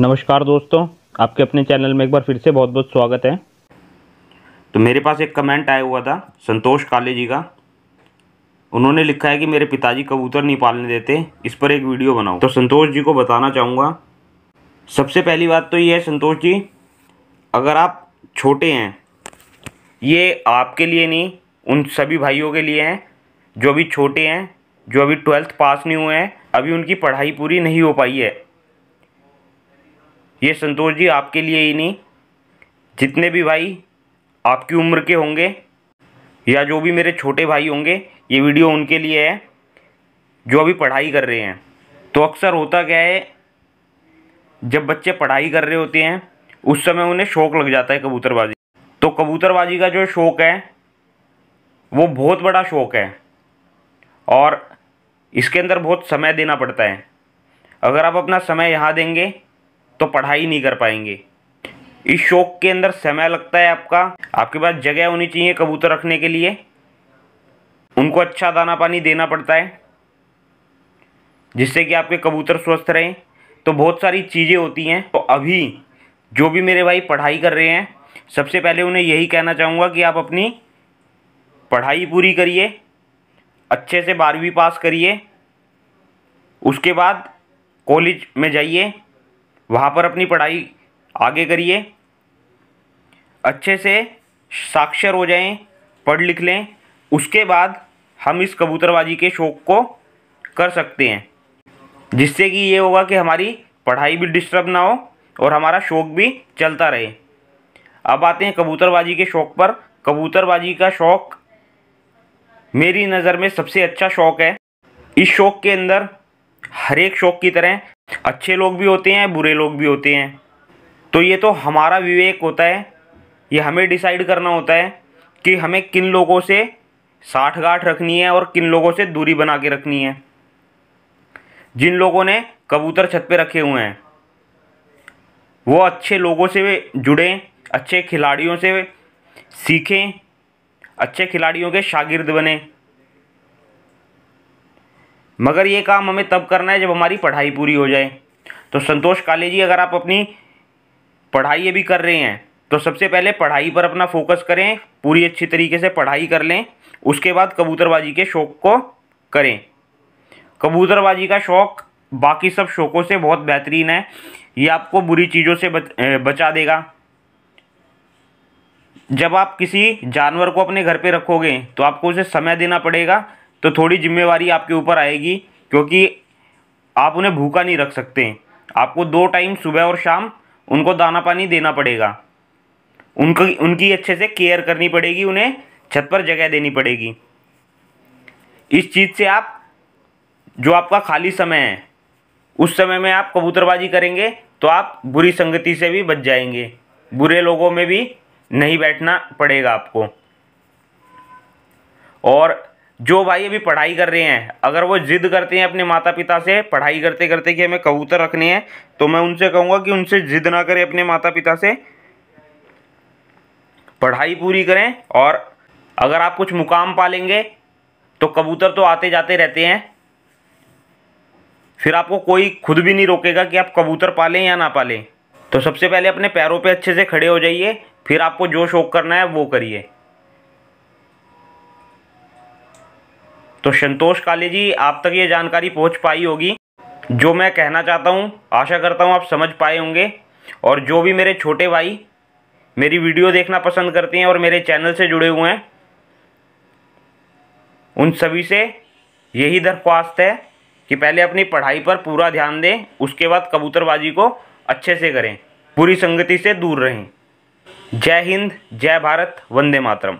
नमस्कार दोस्तों आपके अपने चैनल में एक बार फिर से बहुत बहुत स्वागत है तो मेरे पास एक कमेंट आया हुआ था संतोष काले जी का उन्होंने लिखा है कि मेरे पिताजी कबूतर नहीं पालने देते इस पर एक वीडियो बनाओ तो संतोष जी को बताना चाहूँगा सबसे पहली बात तो ये है संतोष जी अगर आप छोटे हैं ये आपके लिए नहीं उन सभी भाइयों के लिए हैं जो अभी छोटे हैं जो अभी ट्वेल्थ पास नहीं हुए हैं अभी उनकी पढ़ाई पूरी नहीं हो पाई है ये संतोष जी आपके लिए ही नहीं जितने भी भाई आपकी उम्र के होंगे या जो भी मेरे छोटे भाई होंगे ये वीडियो उनके लिए है जो अभी पढ़ाई कर रहे हैं तो अक्सर होता क्या है जब बच्चे पढ़ाई कर रहे होते हैं उस समय उन्हें शौक लग जाता है कबूतरबाजी तो कबूतरबाजी का जो शौक़ है वो बहुत बड़ा शौक़ है और इसके अंदर बहुत समय देना पड़ता है अगर आप अपना समय यहाँ देंगे तो पढ़ाई नहीं कर पाएंगे इस शौक के अंदर समय लगता है आपका आपके पास जगह होनी चाहिए कबूतर रखने के लिए उनको अच्छा दाना पानी देना पड़ता है जिससे कि आपके कबूतर स्वस्थ रहें तो बहुत सारी चीज़ें होती हैं तो अभी जो भी मेरे भाई पढ़ाई कर रहे हैं सबसे पहले उन्हें यही कहना चाहूँगा कि आप अपनी पढ़ाई पूरी करिए अच्छे से बारहवीं पास करिए उसके बाद कॉलेज में जाइए वहाँ पर अपनी पढ़ाई आगे करिए अच्छे से साक्षर हो जाएं पढ़ लिख लें उसके बाद हम इस कबूतरबाजी के शौक़ को कर सकते हैं जिससे कि ये होगा कि हमारी पढ़ाई भी डिस्टर्ब ना हो और हमारा शौक़ भी चलता रहे अब आते हैं कबूतरबाजी के शौक़ पर कबूतरबाजी का शौक़ मेरी नज़र में सबसे अच्छा शौक़ है इस शौक़ के अंदर हर एक शौक़ की तरह अच्छे लोग भी होते हैं बुरे लोग भी होते हैं तो ये तो हमारा विवेक होता है ये हमें डिसाइड करना होता है कि हमें किन लोगों से साठ गाठ रखनी है और किन लोगों से दूरी बना के रखनी है जिन लोगों ने कबूतर छत पे रखे हुए हैं वो अच्छे लोगों से जुड़ें अच्छे खिलाड़ियों से सीखें अच्छे खिलाड़ियों के शागिर्द बने मगर ये काम हमें तब करना है जब हमारी पढ़ाई पूरी हो जाए तो संतोष काले जी अगर आप अपनी पढ़ाई अभी कर रहे हैं तो सबसे पहले पढ़ाई पर अपना फोकस करें पूरी अच्छी तरीके से पढ़ाई कर लें उसके बाद कबूतरबाजी के शौक़ को करें कबूतरबाजी का शौक़ बाकी सब शौक़ों से बहुत बेहतरीन है ये आपको बुरी चीज़ों से बचा देगा जब आप किसी जानवर को अपने घर पे रखोगे तो आपको उसे समय देना पड़ेगा तो थोड़ी जिम्मेवारी आपके ऊपर आएगी क्योंकि आप उन्हें भूखा नहीं रख सकते आपको दो टाइम सुबह और शाम उनको दाना पानी देना पड़ेगा उनको उनकी अच्छे से केयर करनी पड़ेगी उन्हें छत पर जगह देनी पड़ेगी इस चीज़ से आप जो आपका खाली समय है उस समय में आप कबूतरबाजी करेंगे तो आप बुरी संगति से भी बच जाएंगे बुरे लोगों में भी नहीं बैठना पड़ेगा आपको और जो भाई अभी पढ़ाई कर रहे हैं अगर वो ज़िद करते हैं अपने माता पिता से पढ़ाई करते करते कि हमें कबूतर रखने हैं तो मैं उनसे कहूँगा कि उनसे ज़िद ना करें अपने माता पिता से पढ़ाई पूरी करें और अगर आप कुछ मुकाम पालेंगे तो कबूतर तो आते जाते रहते हैं फिर आपको कोई खुद भी नहीं रोकेगा कि आप कबूतर पालें या ना पालें तो सबसे पहले अपने पैरों पर अच्छे से खड़े हो जाइए फिर आपको जो शौक करना है वो करिए तो संतोष काले जी आप तक ये जानकारी पहुंच पाई होगी जो मैं कहना चाहता हूं आशा करता हूं आप समझ पाए होंगे और जो भी मेरे छोटे भाई मेरी वीडियो देखना पसंद करते हैं और मेरे चैनल से जुड़े हुए हैं उन सभी से यही दरख्वास्त है कि पहले अपनी पढ़ाई पर पूरा ध्यान दें उसके बाद कबूतरबाजी को अच्छे से करें पूरी संगति से दूर रहें जय हिंद जय भारत वंदे मातरम